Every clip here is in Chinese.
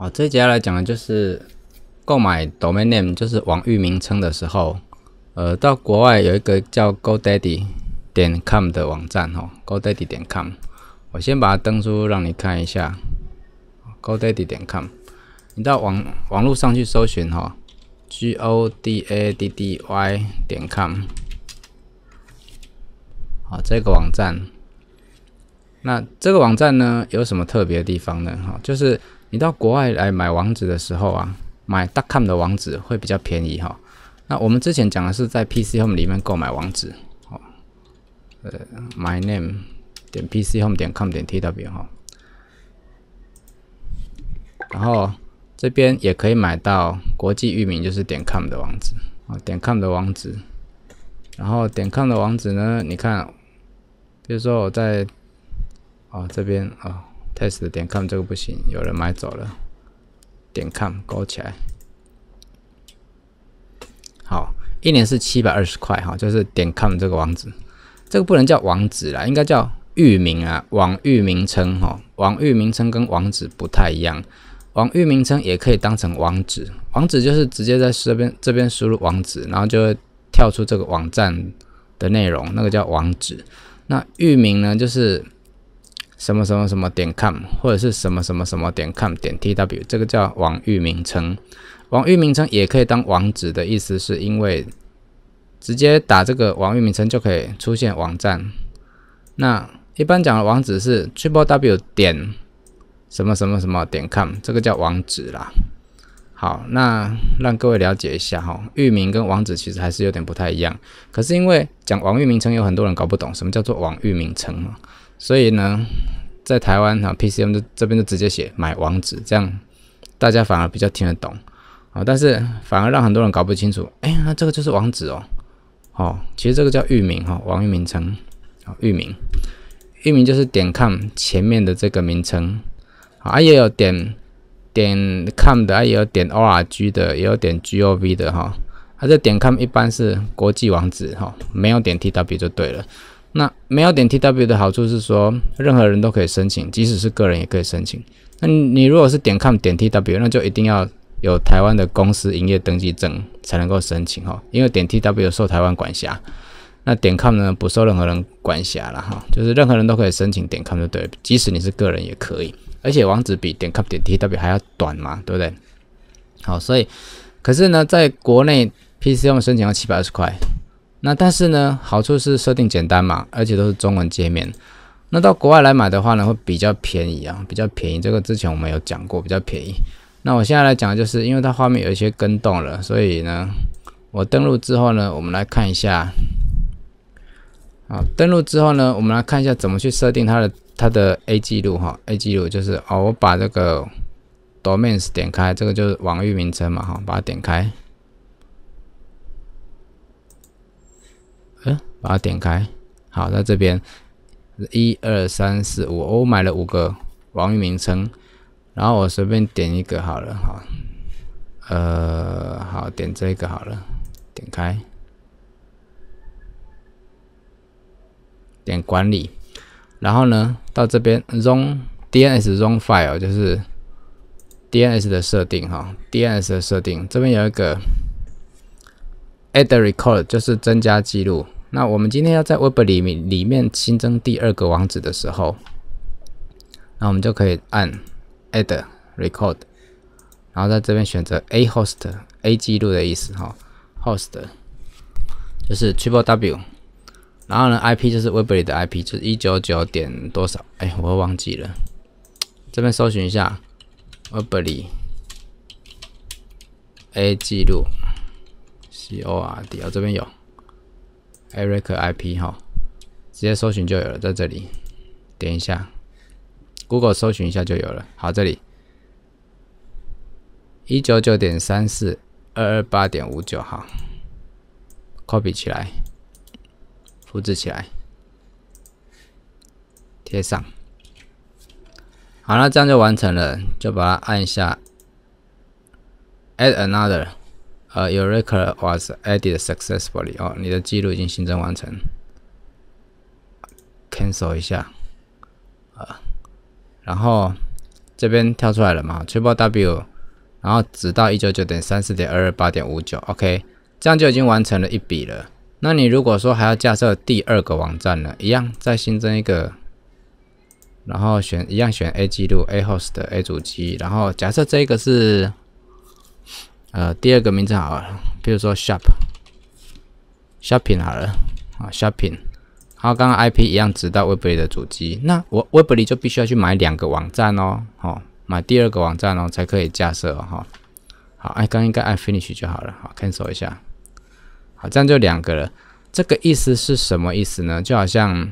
好，这一节要来讲的就是购买 domain name，就是网域名称的时候，呃，到国外有一个叫 Go Daddy 点 com 的网站哈，Go Daddy 点 com，我先把它登出，让你看一下，Go Daddy 点 com，你到网网络上去搜寻哈，G O D A D D Y 点 com，好，这个网站，那这个网站呢有什么特别的地方呢？哈，就是。你到国外来买网址的时候啊，买 .com 的网址会比较便宜哈。那我们之前讲的是在 .pcom h e 里面购买网址，哦，呃，myname 点 .pcom h e 点 .com 点 .tw 哈。然后这边也可以买到国际域名，就是点 .com 的网址啊，点 .com 的网址。然后点 .com 的网址呢，你看，比如说我在啊这边啊。test 点 com 这个不行，有人买走了。点 com 勾起来。好，一年是七百二十块哈，就是点 com 这个网址，这个不能叫网址啦，应该叫域名啊，网域名称哈，网域名称跟网址不太一样，网域名称也可以当成网址，网址就是直接在这边这边输入网址，然后就会跳出这个网站的内容，那个叫网址。那域名呢，就是。什么什么什么点 com 或者是什么什么什么点 com 点 tw，这个叫网域名称。网域名称也可以当网址的意思，是因为直接打这个网域名称就可以出现网站。那一般讲的网址是 triple w 点什么什么什么点 com，这个叫网址啦。好，那让各位了解一下哈，域名跟网址其实还是有点不太一样。可是因为讲网域名称有很多人搞不懂什么叫做网域名称嘛，所以呢，在台湾啊，PCM 这这边就直接写买网址，这样大家反而比较听得懂啊。但是反而让很多人搞不清楚，哎那这个就是网址哦，哦，其实这个叫域名哈，网域名称域名，域名就是点 com 前面的这个名称啊，也有点。点 com 的也有点 org 的也有点 gov 的哈，它这点 com 一般是国际网址哈，没有点 tw 就对了。那没有点 tw 的好处是说任何人都可以申请，即使是个人也可以申请。那你如果是点 com 点 tw，那就一定要有台湾的公司营业登记证才能够申请哈，因为点 tw 受台湾管辖。那点 com 呢不受任何人管辖了哈，就是任何人都可以申请点 com 就对，即使你是个人也可以。而且网址比点 com 点 tw 还要短嘛，对不对？好，所以可是呢，在国内 PCM 申请要七百二十块，那但是呢，好处是设定简单嘛，而且都是中文界面。那到国外来买的话呢，会比较便宜啊，比较便宜。这个之前我们有讲过，比较便宜。那我现在来讲，就是因为它画面有一些跟动了，所以呢，我登录之后呢，我们来看一下。好，登录之后呢，我们来看一下怎么去设定它的。它的 A 记录哈，A 记录就是哦，我把这个 domains 点开，这个就是网域名称嘛，哈，把它点开，嗯，把它点开，好，在这边，一二三四五，我买了五个网域名称，然后我随便点一个好了，好，呃，好，点这个好了，点开，点管理。然后呢，到这边 z o n DNS z o n file 就是 DNS 的设定哈，DNS 的设定，这边有一个 add record 就是增加记录。那我们今天要在 Web 里面里面新增第二个网址的时候，那我们就可以按 add record，然后在这边选择 A host A 记录的意思哈，host 就是 triple W。然后呢，IP 就是 w e b e l y 的 IP，就是一九九点多少？哎，我忘记了。这边搜寻一下 w e b e l y A 记录 CORD，哦，这边有 Eric IP 哈，直接搜寻就有了，在这里点一下，Google 搜寻一下就有了。好，这里一九九点三四二二八点五九号，copy 起来。复制起来，贴上。好了，这样就完成了。就把它按一下，Add Another，呃，Your record was added successfully。哦，你的记录已经新增完成。Cancel 一下，呃，然后这边跳出来了嘛 l e w 然后直到1.9934.228.59。OK，这样就已经完成了一笔了。那你如果说还要架设第二个网站呢，一样再新增一个，然后选一样选 A 记录 A host 的 A 主机，然后假设这个是呃第二个名字好了，比如说 shop shopping 好了啊 shopping，好，刚刚 IP 一样指到 w e b l y 的主机，那我 w e b l y 就必须要去买两个网站哦，好买第二个网站哦才可以架设哦，好按刚应该按 Finish 就好了，好 Cancel 一下。好，这样就两个了。这个意思是什么意思呢？就好像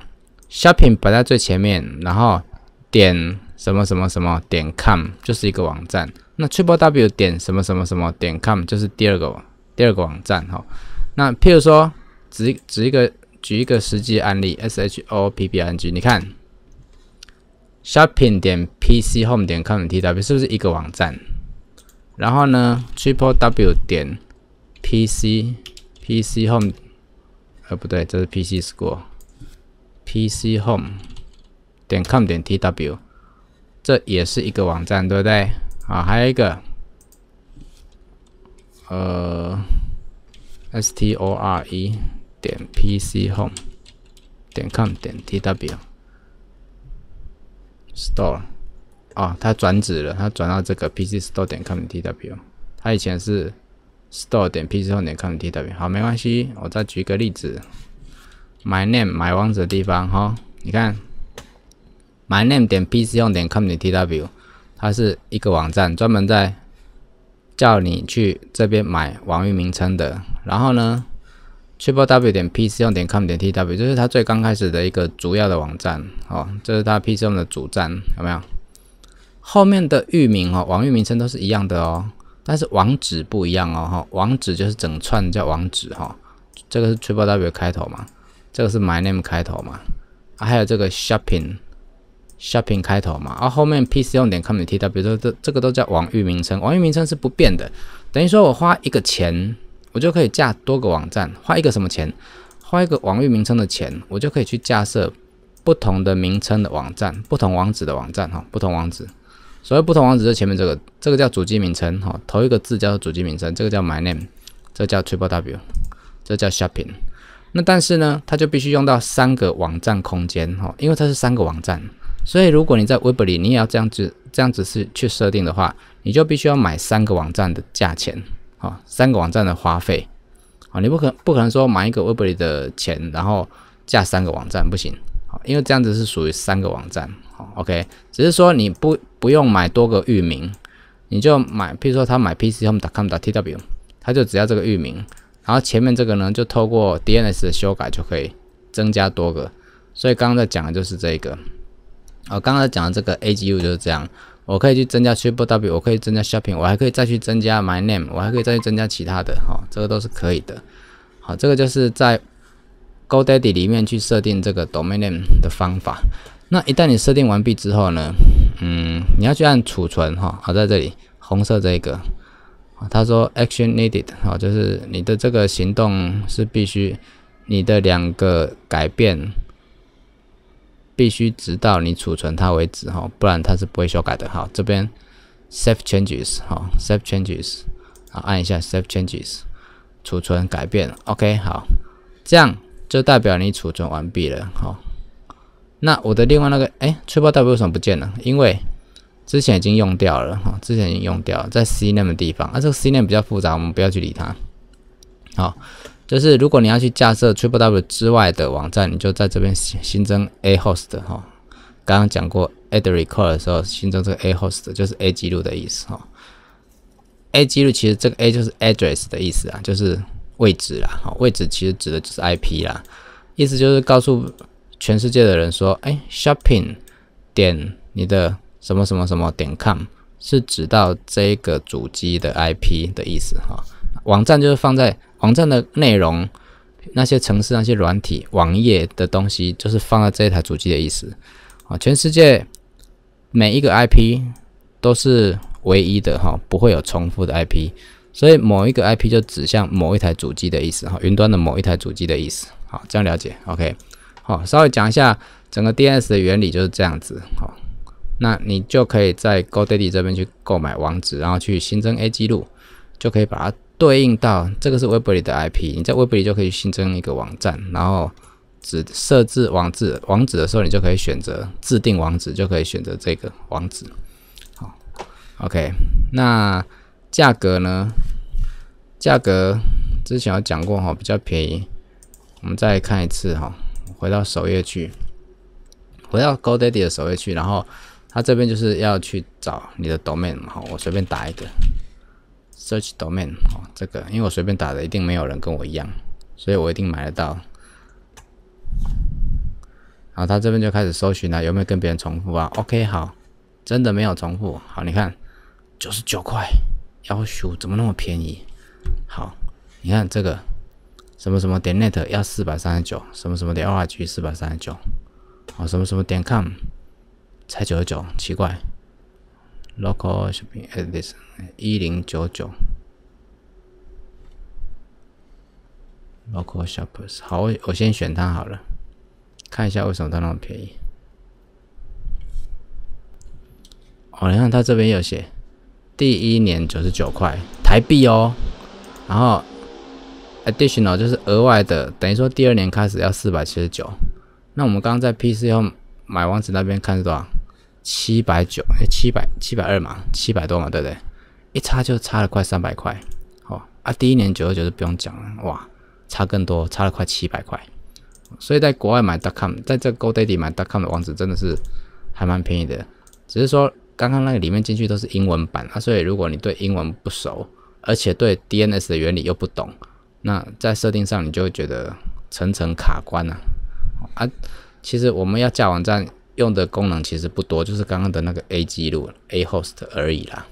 shopping 摆在最前面，然后点什么什么什么点 com 就是一个网站。那 triple w 点什么什么什么点 com 就是第二个第二个网站哈。那譬如说，举举一个举一个实际案例，shopping，你看 shopping 点 pc home 点 com.tw 是不是一个网站？然后呢，triple w 点 pc。PC Home，呃不对，这是 PC Score。PC Home 点 com 点 tw，这也是一个网站，对不对？啊，还有一个，呃，Store 点 PC Home 点 com 点 tw。Store，哦，它转址了，它转到这个 PC Store 点 com.tw，它以前是。store 点 pc 用点 com 点 tw 好，没关系，我再举一个例子。my name 买网址的地方哈，你看 my name 点 pc 用点 com 点 tw，它是一个网站，专门在叫你去这边买网域名称的。然后呢，tripw 点 pc 用点 com 点 tw，这是它最刚开始的一个主要的网站哦，这是它 pc 用的主站，有没有？后面的域名哦，网域名称都是一样的哦。但是网址不一样哦，哈，网址就是整串叫网址，哈，这个是 triple w 开头嘛，这个是 my name 开头嘛，啊，还有这个 shopping shopping 开头嘛，啊，后面 p c 用点 com t w，这这这个都叫网域名称，网域名称是不变的，等于说我花一个钱，我就可以架多个网站，花一个什么钱，花一个网域名称的钱，我就可以去架设不同的名称的网站，不同网址的网站，哈，不同网址。所谓不同网址是前面这个，这个叫主机名称，哈，头一个字叫做主机名称，这个叫 my name，这叫 triple w，这叫 shopping。那但是呢，它就必须用到三个网站空间，哈，因为它是三个网站，所以如果你在 w e b 里，你也要这样子，这样子是去设定的话，你就必须要买三个网站的价钱，哈，三个网站的花费，啊，你不可不可能说买一个 w e b 里的钱，然后架三个网站不行，好，因为这样子是属于三个网站。O.K. 只是说你不不用买多个域名，你就买，譬如说他买 pc home t com t w 他就只要这个域名，然后前面这个呢，就透过 DNS 修改就可以增加多个。所以刚刚在讲的就是这个，呃，刚才讲的这个 A.G.U. 就是这样，我可以去增加 triple w，我可以增加 shopping，我还可以再去增加 my name，我还可以再去增加其他的，哈，这个都是可以的。好，这个就是在 Go Daddy 里面去设定这个 domain name 的方法。那一旦你设定完毕之后呢，嗯，你要去按储存哈，好在这里红色这一个，他说 action needed 哈，就是你的这个行动是必须，你的两个改变必须直到你储存它为止哈，不然它是不会修改的。好，这边 save changes 哈，save changes，啊，按一下 save changes，储存改变，OK 好，这样就代表你储存完毕了哈。那我的另外那个哎，Triple W 为什么不见了？因为之前已经用掉了哈，之前已经用掉在 C N 的地方。啊，这个 C N 比较复杂，我们不要去理它。好，就是如果你要去架设 Triple W 之外的网站，你就在这边新新增 A host 哈。刚刚讲过 add record 的时候，新增这个 A host 就是 A 记录的意思哈。A 记录其实这个 A 就是 address 的意思啊，就是位置啦。好，位置其实指的就是 I P 啦，意思就是告诉。全世界的人说：“哎，shopping 点你的什么什么什么点 com，是指到这个主机的 IP 的意思哈。网站就是放在网站的内容，那些城市、那些软体、网页的东西，就是放在这一台主机的意思。啊，全世界每一个 IP 都是唯一的哈，不会有重复的 IP，所以某一个 IP 就指向某一台主机的意思哈，云端的某一台主机的意思。好，这样了解 OK。”好，稍微讲一下整个 DNS 的原理就是这样子。好，那你就可以在 Go Daddy 这边去购买网址，然后去新增 A 记录，就可以把它对应到这个是 w e b 里的 IP。你在 w e b 里就可以新增一个网站，然后只设置网址网址的时候，你就可以选择自定网址，就可以选择这个网址。好，OK，那价格呢？价格之前有讲过哈，比较便宜。我们再看一次哈。回到首页去，回到 Go Daddy 的首页去，然后他这边就是要去找你的 domain 哈，我随便打一个，search domain 哦，这个因为我随便打的，一定没有人跟我一样，所以我一定买得到。然后他这边就开始搜寻了，有没有跟别人重复啊？OK 好，真的没有重复。好，你看九十九块要求怎么那么便宜？好，你看这个。什么什么点 net 要四百三十九，什么什么点 org 四百三十九，哦，什么什么点 com 才九十九，奇怪。Local shopping at this 一零九九。Local shoppers 好，我我先选它好了，看一下为什么它那么便宜。哦，你看它这边有写，第一年九十九块台币哦，然后。additional 就是额外的，等于说第二年开始要四百七十九。那我们刚刚在 PCO 买网址那边看是多少？七百九，七百七百二嘛，七百多嘛，对不对？一差就差了快三百块。哦，啊，第一年九十九就不用讲了，哇，差更多，差了快七百块。所以在国外买 .com，在这个 Go Daddy 买 .com 的网址真的是还蛮便宜的。只是说刚刚那个里面进去都是英文版，啊，所以如果你对英文不熟，而且对 DNS 的原理又不懂。那在设定上，你就会觉得层层卡关了啊！其实我们要加网站用的功能其实不多，就是刚刚的那个 A 记录、A host 而已啦。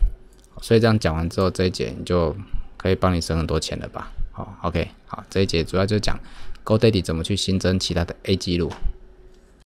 所以这样讲完之后，这一节你就可以帮你省很多钱了吧？好，OK，好，这一节主要就讲 Go Daddy 怎么去新增其他的 A 记录。